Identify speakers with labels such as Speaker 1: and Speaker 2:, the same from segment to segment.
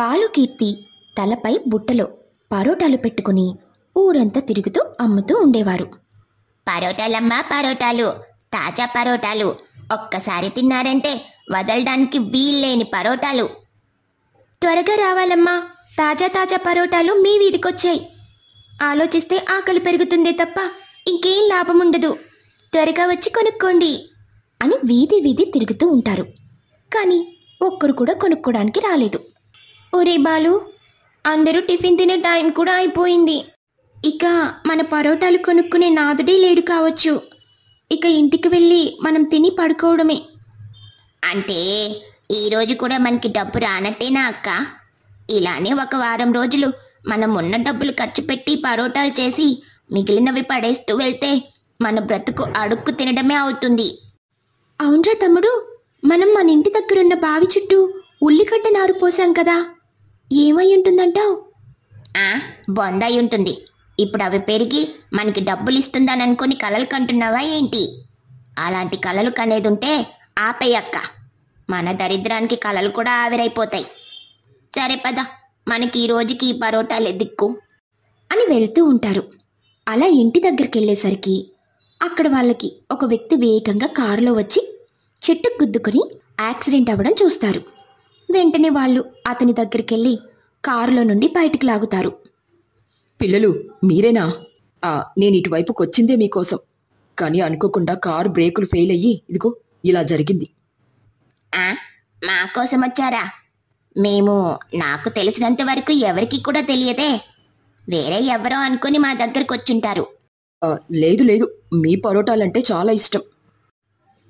Speaker 1: బాలుకీర్తి తలపై బుట్టలో పరోటాలు పెట్టుకుని ఊరంతా తిరుగుతూ అమ్ముతూ ఉండేవారు పరోటాలమ్మా పరోటాలు తాజా పరోటాలు ఒక్కసారి తిన్నారంటే వదలడానికి వీల్లేని పరోటాలు త్వరగా రావాలమ్మా తాజా తాజా పరోటాలు మీ వీధికొచ్చాయి ఆలోచిస్తే ఆకలి పెరుగుతుందే తప్ప ఇంకేం లాభం ఉండదు త్వరగా వచ్చి కొనుక్కోండి అని వీధి వీధి తిరుగుతూ ఉంటారు కానీ ఒక్కరు కూడా కొనుక్కోడానికి రాలేదు ఒరే బాలు అందరూ టిఫిన్ తినే టైం కూడా అయిపోయింది ఇక మన పరోటాలు కొనుక్కునే నాదుడే లేడు కావచ్చు ఇక ఇంటికి వెళ్ళి మనం తిని పడుకోవడమే అంటే ఈరోజు కూడా మనకి డబ్బు రానట్టేనా అక్క ఇలానే ఒక వారం రోజులు మనం ఉన్న డబ్బులు ఖర్చు పెట్టి పరోటాలు చేసి మిగిలినవి పడేస్తూ వెళ్తే మన బ్రతుకు అడుక్కు తినడమే అవుతుంది అవునరా తమ్ముడు మనం మన ఇంటి దగ్గరున్న బావి చుట్టూ ఉల్లిగడ్డ నారు పోసాం కదా ఏమై ఉంటుందంటావు బొందాయి ఉంటుంది ఇప్పుడు అవి పెరిగి మనకి డబ్బులు ఇస్తుందని అనుకుని కలలు కంటున్నావా ఏంటి అలాంటి కలలు కనేది ఉంటే ఆపేయక్క మన దరిద్రానికి కలలు కూడా ఆవిరైపోతాయి సరే పద మనకి ఈ రోజుకి ఈ పరోటాలే దిక్కు అని వెళ్తూ ఉంటారు అలా ఇంటి దగ్గరికి వెళ్ళేసరికి అక్కడ వాళ్ళకి ఒక వ్యక్తి వేగంగా కారులో వచ్చి చెట్టుకు గుద్దుకొని యాక్సిడెంట్ అవ్వడం చూస్తారు
Speaker 2: వెంటనే వాళ్ళు అతని దగ్గరికెళ్ళి కారులో నుండి బయటికి లాగుతారు పిల్లలు మీరేనా నేను ఇటువైపుకి వచ్చిందే మీకోసం కానీ అనుకోకుండా కారు బ్రేకులు ఫెయిల్ అయ్యి ఇదిగో ఇలా జరిగింది మా కోసం వచ్చారా
Speaker 1: మేము నాకు తెలిసినంత వరకు ఎవరికి కూడా తెలియదే వేరే
Speaker 2: ఎవరో అనుకుని మా దగ్గరకు వచ్చుంటారు లేదు లేదు మీ పరోటాలంటే చాలా ఇష్టం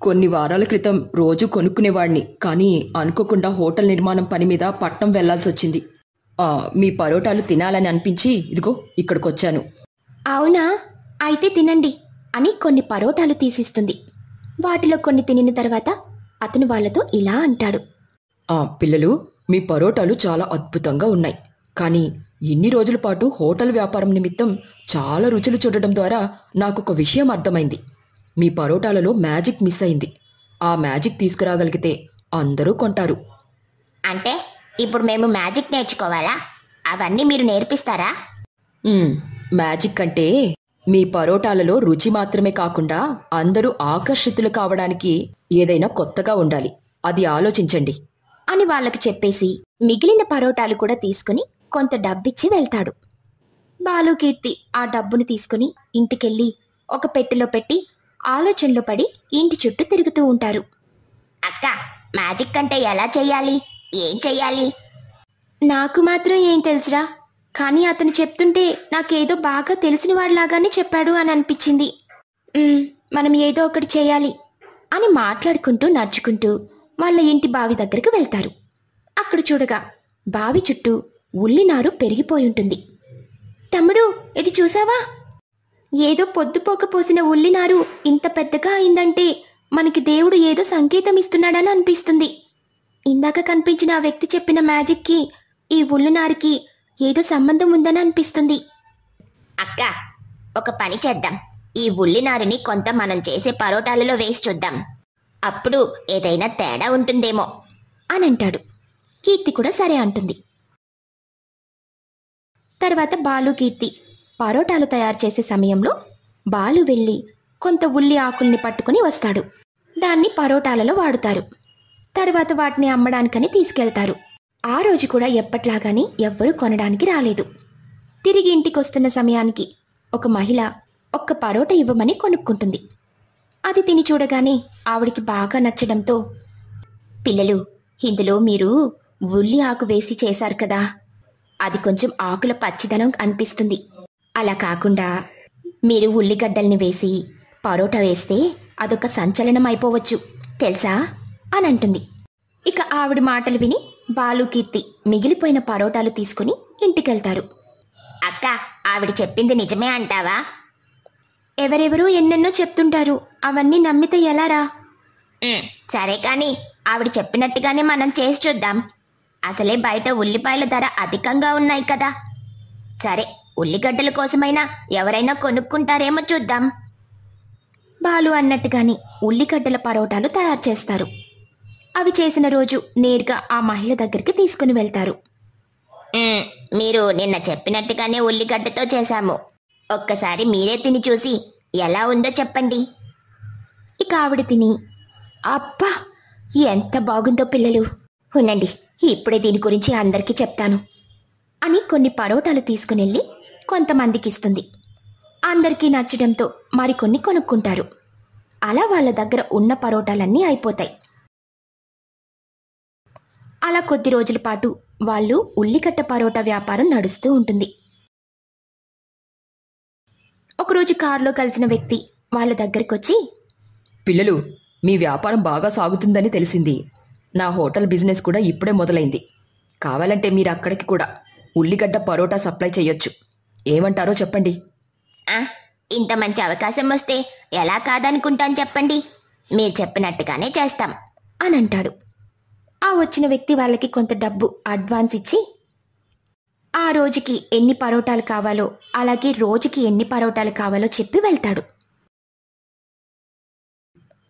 Speaker 2: కొన్ని వారాల క్రితం రోజు కొనుక్కునేవాడిని కానీ అనుకోకుండా హోటల్ నిర్మాణం పని మీద పట్నం వెళ్లాల్సి వచ్చింది మీ పరోటాలు తినాలని అనిపించి ఇదిగో ఇక్కడికొచ్చాను
Speaker 1: అవునా అయితే తినండి అని కొన్ని పరోటాలు తీసిస్తుంది
Speaker 2: వాటిలో కొన్ని తినిన తర్వాత అతను వాళ్లతో ఇలా అంటాడు ఆ పిల్లలు మీ పరోటాలు చాలా అద్భుతంగా ఉన్నాయి కానీ ఇన్ని రోజుల పాటు హోటల్ వ్యాపారం నిమిత్తం చాలా రుచులు చూడటం ద్వారా నాకు ఒక విషయం అర్థమైంది మీ పరోటాలలో మ్యాజిక్ మిస్ అయింది ఆ మ్యాజిక్ తీసుకురాగలిగితే అందరూ కొంటారు
Speaker 1: అంటే ఇప్పుడు మేము మ్యాజిక్ నేర్చుకోవాలా అవన్నీ మీరు నేర్పిస్తారా
Speaker 2: మ్యాజిక్ అంటే మీ పరోటాలలో రుచి మాత్రమే కాకుండా అందరూ ఆకర్షితులు కావడానికి ఏదైనా కొత్తగా ఉండాలి అది ఆలోచించండి అని వాళ్ళకి చెప్పేసి మిగిలిన పరోటాలు కూడా తీసుకుని కొంత డబ్బిచ్చి వెళ్తాడు
Speaker 1: బాలుకీర్తి ఆ డబ్బును తీసుకుని ఇంటికెళ్ళి ఒక పెట్టెలో పెట్టి ఆలోచనలో పడి ఇంటి చుట్టూ తిరుగుతూ ఉంటారు అక్క మ్యాజిక్ అంటే ఎలా చేయాలి ఏం చెయ్యాలి నాకు మాత్రం ఏం తెలుసురా కానీ అతను చెప్తుంటే నాకేదో బాగా తెలిసిన వాడిలాగానే చెప్పాడు అని అనిపించింది మనం ఏదో ఒకటి చేయాలి అని మాట్లాడుకుంటూ నడుచుకుంటూ వాళ్ళ ఇంటి బావి దగ్గరికి వెళ్తారు అక్కడ చూడగా బావి చుట్టూ ఉల్లినారు పెరిగిపోయి ఉంటుంది తమ్ముడు ఇది చూసావా ఏదో పొద్దుపోక పోసిన ఉల్లినారు ఇంత పెద్దగా అయిందంటే మనకి దేవుడు ఏదో సంకేతం ఇస్తున్నాడని అనిపిస్తుంది ఇందాక కనిపించిన ఆ వ్యక్తి చెప్పిన మ్యాజిక్కి ఈ ఉల్లినారుకి ఏదో సంబంధం ఉందని అనిపిస్తుంది అక్క ఒక పని చేద్దాం ఈ ఉల్లినారుని కొంత మనం చేసే పరోటాలలో వేసి చూద్దాం అప్పుడు ఏదైనా తేడా ఉంటుందేమో అని అంటాడు కీర్తి కూడా సరే అంటుంది తర్వాత బాలు కీర్తి పరోటాలు తయారు చేసే సమయంలో బాలు వెళ్ళి కొంత ఉల్లి ఆకుల్ని పట్టుకుని వస్తాడు దాన్ని పరోటాలలో వాడుతారు తర్వాత వాటిని అమ్మడానికని తీసుకెళ్తారు ఆ రోజు కూడా ఎప్పట్లాగానే ఎవ్వరూ కొనడానికి రాలేదు తిరిగి ఇంటికి వస్తున్న సమయానికి ఒక మహిళ ఒక్క పరోటా ఇవ్వమని కొనుక్కుంటుంది అది తిని చూడగానే ఆవిడికి బాగా నచ్చడంతో పిల్లలు ఇందులో మీరు ఉల్లి ఆకు వేసి చేశారు కదా అది కొంచెం ఆకుల పచ్చిదనం అనిపిస్తుంది అలా కాకుండా మీరు ఉల్లిగడ్డల్ని వేసి పరోటా వేస్తే అదొక సంచలనం అయిపోవచ్చు తెలుసా అని అంటుంది ఇక ఆవిడ మాటలు విని బాలుకీర్తి మిగిలిపోయిన పరోటాలు తీసుకుని ఇంటికెళ్తారు అక్క ఆవిడ చెప్పింది నిజమే అంటావా ఎవరెవరో ఎన్నెన్నో చెప్తుంటారు అవన్నీ నమ్మితే ఎలారా సరే కానీ ఆవిడ చెప్పినట్టుగానే మనం చేసి చూద్దాం అసలే బయట ఉల్లిపాయల ధర అధికంగా ఉన్నాయి కదా సరే ఉల్లిగడ్డల కోసమైనా ఎవరైనా కొనుక్కుంటారేమో చూద్దాం బాలు అన్నట్టుగాని ఉల్లిగడ్డల పరోటాలు తయారు చేస్తారు అవి చేసిన రోజు నేరుగా ఆ మహిళ దగ్గరికి తీసుకుని వెళ్తారు మీరు నిన్న చెప్పినట్టుగానే ఉల్లిగడ్డతో చేశాము ఒక్కసారి మీరే తిని చూసి ఎలా ఉందో చెప్పండి ఇక ఆవిడ తిని అబ్బా ఎంత బాగుందో పిల్లలు ఉండండి ఇప్పుడే దీని గురించి అందరికీ చెప్తాను అని కొన్ని పరోటాలు తీసుకుని వెళ్ళి కొంతమందికి ఇస్తుంది అందరికీ నచ్చడంతో మరికొన్ని కొనుక్కుంటారు అలా వాళ్ళ దగ్గర ఉన్న పరోటాలన్నీ అయిపోతాయి అలా కొద్ది రోజుల పాటు వాళ్ళు ఉల్లికట్ట పరోటా వ్యాపారం నడుస్తూ ఉంటుంది
Speaker 2: ఒకరోజు కారులో కలిసిన వ్యక్తి వాళ్ళ వచ్చి పిల్లలు మీ వ్యాపారం బాగా సాగుతుందని తెలిసింది నా హోటల్ బిజినెస్ కూడా ఇప్పుడే మొదలైంది కావాలంటే మీరు అక్కడికి కూడా ఉల్లిగడ్డ పరోటా సప్లై చేయొచ్చు ఏమంటారో చెప్పండి ఇంత మంచి అవకాశం వస్తే ఎలా కాదనుకుంటాను చెప్పండి
Speaker 1: మీరు చెప్పినట్టుగానే చేస్తాం అని అంటాడు ఆ వచ్చిన వ్యక్తి వాళ్ళకి కొంత డబ్బు అడ్వాన్స్ ఇచ్చి ఆ రోజుకి ఎన్ని పరోటాలు కావాలో అలాగే రోజుకి ఎన్ని పరోటాలు కావాలో చెప్పి వెళ్తాడు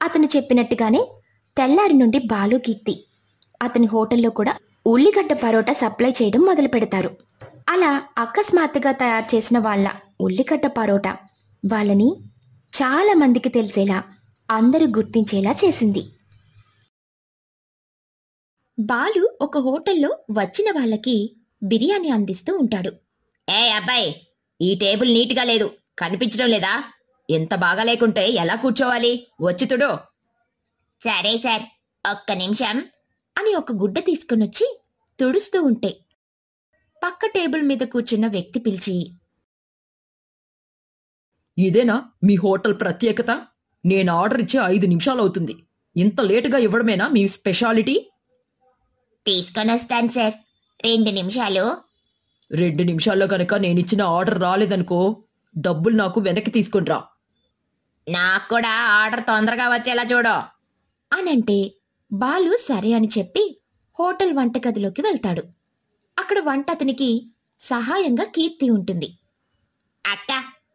Speaker 1: అతను చెప్పినట్టుగానే తెల్లారి నుండి బాలు కీర్తి అతని హోటల్లో కూడా ఉల్లిగడ్డ పరోటా సప్లై చేయడం మొదలు పెడతారు అలా అకస్మాత్తుగా తయారు చేసిన వాళ్ళ ఉల్లికట్ట పరోటా వాళ్ళని చాలా మందికి తెలిసేలా అందరూ గుర్తించేలా చేసింది బాలు ఒక హోటల్లో వచ్చిన వాళ్ళకి బిర్యానీ అందిస్తూ ఉంటాడు ఏ అబ్బాయి ఈ టేబుల్ నీట్గా లేదు కనిపించడం లేదా ఎంత బాగా లేకుంటే ఎలా కూర్చోవాలి వచ్చి తుడు సరే సార్ ఒక్క నిమిషం అని ఒక గుడ్డ వచ్చి
Speaker 2: తుడుస్తూ ఉంటే పక్క టేబుల్ మీద కూర్చున్న వ్యక్తి పిలిచి ఇదేనా మీ హోటల్ ప్రత్యేకత నేను ఆర్డర్ ఇచ్చే ఐదు నిమిషాలు అవుతుంది ఇంత లేటుగా ఇవ్వడమేనా మీ స్పెషాలిటీ తీసుకొని వస్తాను సార్ రెండు నిమిషాలు రెండు నిమిషాల్లో కనుక నేనిచ్చిన ఆర్డర్ రాలేదనుకో డబ్బులు నాకు వెనక్కి తీసుకుంట్రా నాకు కూడా ఆర్డర్
Speaker 1: తొందరగా వచ్చేలా అని అనంటే బాలు సరే అని చెప్పి హోటల్ వంటగదిలోకి వెళ్తాడు అక్కడ వంట అతనికి సహాయంగా కీర్తి ఉంటుంది అక్క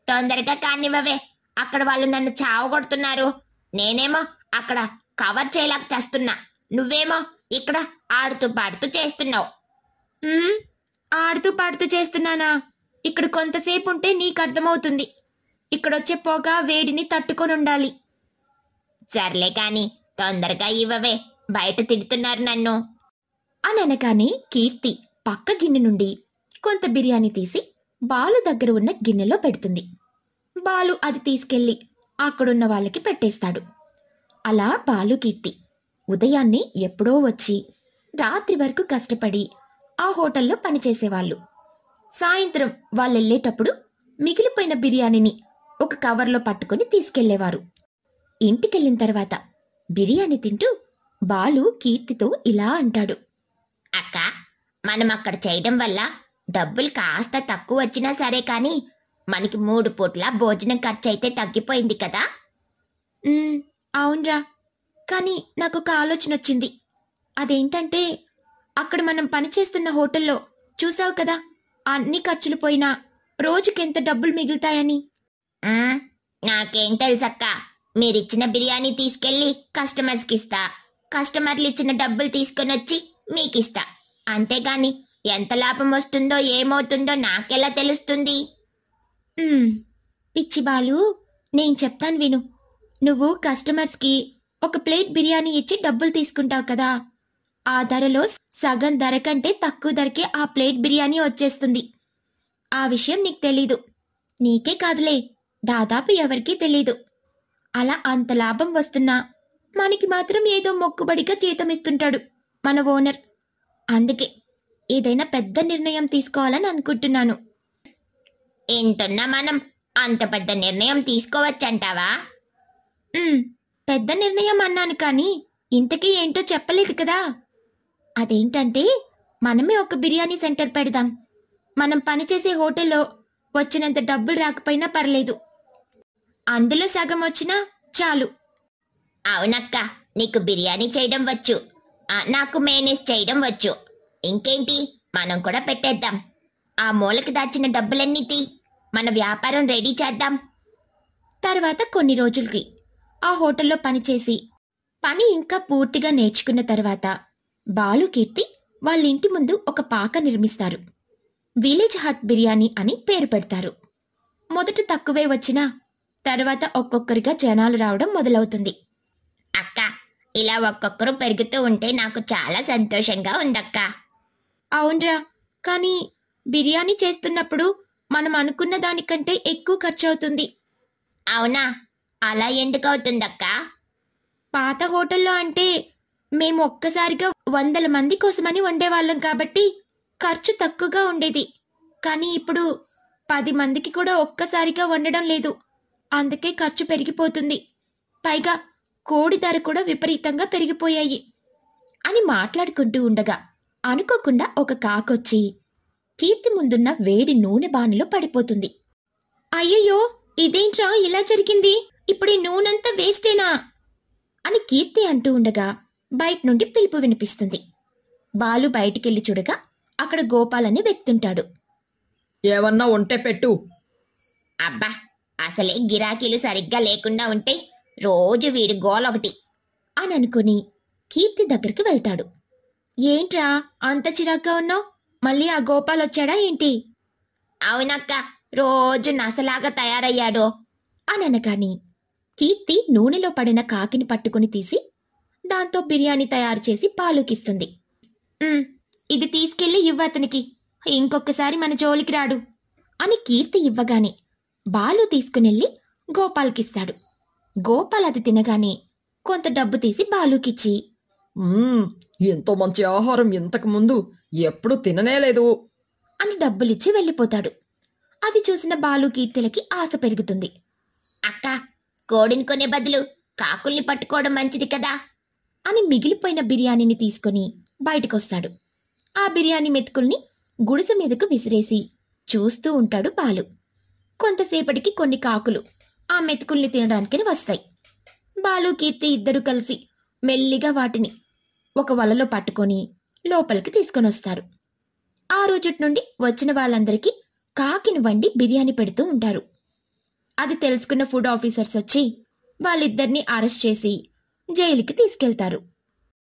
Speaker 1: తొందరగా కానివ్వవే అక్కడ వాళ్ళు నన్ను చావగొడుతున్నారు నేనేమో అక్కడ కవర్ చేయలేక చేస్తున్నా నువ్వేమో ఇక్కడ ఆడుతూ పాడుతూ చేస్తున్నావు ఆడుతూ పాడుతూ చేస్తున్నానా ఇక్కడ కొంతసేపు ఉంటే నీకు అర్థమవుతుంది ఇక్కడొచ్చే పొగ వేడిని తట్టుకొని ఉండాలి సర్లే కాని తొందరగా ఇవ్వవే బయట తిడుతున్నారు నన్ను అననగానే కీర్తి పక్క గిన్నె నుండి కొంత బిర్యానీ తీసి బాలు దగ్గర ఉన్న గిన్నెలో పెడుతుంది బాలు అది తీసుకెళ్ళి అక్కడున్న వాళ్ళకి పెట్టేస్తాడు అలా బాలు కీర్తి ఉదయాన్నే ఎప్పుడో వచ్చి రాత్రి వరకు కష్టపడి ఆ హోటల్లో పనిచేసేవాళ్ళు సాయంత్రం వాళ్ళెళ్లేటప్పుడు మిగిలిపోయిన బిర్యానీని ఒక కవర్లో పట్టుకుని తీసుకెళ్లేవారు ఇంటికెళ్ళిన తర్వాత బిర్యానీ తింటూ బాలు కీర్తితో ఇలా అంటాడు అక్కా మనం అక్కడ చేయడం వల్ల డబ్బులు కాస్త తక్కువ వచ్చినా సరే కానీ మనకి మూడు పూట్ల భోజనం ఖర్చు అయితే తగ్గిపోయింది కదా అవునరా కానీ నాకు ఒక ఆలోచన వచ్చింది అదేంటంటే అక్కడ మనం పనిచేస్తున్న హోటల్లో చూసావు కదా అన్ని ఖర్చులు పోయినా రోజుకెంత డబ్బులు మిగులుతాయని నాకేం తెలుసక్క మీరిచ్చిన బిర్యానీ తీసుకెళ్లి కస్టమర్స్కి ఇస్తా కస్టమర్లు ఇచ్చిన డబ్బులు తీసుకొని వచ్చి మీకిస్తా అంతేగాని ఎంత లాభం వస్తుందో ఏమవుతుందో నాకెలా తెలుస్తుంది పిచ్చి బాలు నేను చెప్తాను విను నువ్వు కస్టమర్స్కి ఒక ప్లేట్ బిర్యానీ ఇచ్చి డబ్బులు తీసుకుంటావు కదా ఆ ధరలో సగం ధర కంటే తక్కువ ధరకే ఆ ప్లేట్ బిర్యానీ వచ్చేస్తుంది ఆ విషయం నీకు తెలీదు నీకే కాదులే దాదాపు ఎవరికీ తెలీదు అలా అంత లాభం వస్తున్నా మనకి మాత్రం ఏదో మొక్కుబడిగా జీతం ఇస్తుంటాడు మన ఓనర్ అందుకే ఏదైనా పెద్ద నిర్ణయం తీసుకోవాలని అనుకుంటున్నాను ఎంతున్నా మనం అంత పెద్ద నిర్ణయం తీసుకోవచ్చంటావా పెద్ద నిర్ణయం అన్నాను కానీ ఇంతకీ ఏంటో చెప్పలేదు కదా అదేంటంటే మనమే ఒక బిర్యానీ సెంటర్ పెడదాం మనం పనిచేసే హోటల్లో వచ్చినంత డబ్బులు రాకపోయినా పర్లేదు అందులో సగం వచ్చినా చాలు అవునక్క నీకు బిర్యానీ చేయడం వచ్చు నాకు మేనేజ్ చేయడం వచ్చు ఇంకేంటి మనం కూడా పెట్టేద్దాం ఆ మూలకి దాచిన డబ్బులన్నీ తీ మన వ్యాపారం రెడీ చేద్దాం తర్వాత కొన్ని రోజులకి ఆ హోటల్లో పనిచేసి పని ఇంకా పూర్తిగా నేర్చుకున్న తర్వాత బాలుకీర్తి వాళ్ళ ఇంటి ముందు ఒక పాక నిర్మిస్తారు విలేజ్ హట్ బిర్యానీ అని పేరు పెడతారు మొదట తక్కువే వచ్చినా తర్వాత ఒక్కొక్కరిగా జనాలు రావడం మొదలవుతుంది అక్క ఇలా ఒక్కొక్కరు పెరుగుతూ ఉంటే నాకు చాలా సంతోషంగా ఉందక్క అవునరా కానీ బిర్యానీ చేస్తున్నప్పుడు మనం అనుకున్న దానికంటే ఎక్కువ ఖర్చు అవుతుంది అవునా అలా ఎందుకు అవుతుందక్క పాత హోటల్లో అంటే మేము ఒక్కసారిగా వందల మంది కోసమని వండేవాళ్ళం కాబట్టి ఖర్చు తక్కువగా ఉండేది కానీ ఇప్పుడు పది మందికి కూడా ఒక్కసారిగా వండడం లేదు అందుకే ఖర్చు పెరిగిపోతుంది పైగా కోడి ధర కూడా విపరీతంగా పెరిగిపోయాయి అని మాట్లాడుకుంటూ ఉండగా అనుకోకుండా ఒక కాకొచ్చి కీర్తి ముందున్న వేడి నూనె బాణలో పడిపోతుంది అయ్యయ్యో ఇదేంట్రా ఇలా జరిగింది ఇప్పుడు ఈ నూనెంతా వేస్టేనా అని కీర్తి అంటూ ఉండగా బయట నుండి పిలుపు వినిపిస్తుంది బాలు బయటికెళ్లి చూడగా అక్కడ గోపాలని వెక్తుంటాడు ఏమన్నా ఉంటే పెట్టు అబ్బా అసలే గిరాకీలు సరిగ్గా లేకుండా ఉంటే రోజు వీడి గోలొకటి అని అనుకుని కీర్తి దగ్గరికి వెళ్తాడు ఏంట్రా అంత చిరాగ్గా ఉన్నావు మళ్ళీ ఆ గోపాల్ వచ్చాడా ఏంటి అవునక్క రోజు నసలాగా తయారయ్యాడు అని అనగాని కీర్తి నూనెలో పడిన కాకిని పట్టుకుని తీసి దాంతో బిర్యానీ తయారు చేసి పాలుకిస్తుంది ఇది తీసుకెళ్లి ఇవ్వ అతనికి ఇంకొకసారి మన జోలికి రాడు అని కీర్తి ఇవ్వగానే బాలు తీసుకునెళ్ళి గోపాల్కిస్తాడు గోపాలది అది తినగానే కొంత డబ్బు తీసి బాలుకిచ్చి ఎంతో మంచి ఆహారం ఇంతకు ముందు ఎప్పుడు తిననేలేదు అని డబ్బులిచ్చి వెళ్ళిపోతాడు అది చూసిన బాలు కీర్తిలకి ఆశ పెరుగుతుంది అక్క కోడిని కొనే బదులు కాకుల్ని పట్టుకోవడం మంచిది కదా అని మిగిలిపోయిన బిర్యానీని తీసుకుని బయటకొస్తాడు ఆ బిర్యానీ మెతుకుల్ని గుడిసె మీదకు విసిరేసి చూస్తూ ఉంటాడు బాలు కొంతసేపటికి కొన్ని కాకులు ఆ మెతుకుల్ని తినడానికి వస్తాయి బాలు కీర్తి ఇద్దరు కలిసి మెల్లిగా వాటిని ఒక వలలో పట్టుకొని లోపలికి తీసుకొని వస్తారు ఆ రోజు నుండి వచ్చిన వాళ్ళందరికీ కాకిని వండి బిర్యానీ పెడుతూ ఉంటారు అది తెలుసుకున్న ఫుడ్ ఆఫీసర్స్ వచ్చి వాళ్ళిద్దరిని అరెస్ట్ చేసి జైలుకి తీసుకెళ్తారు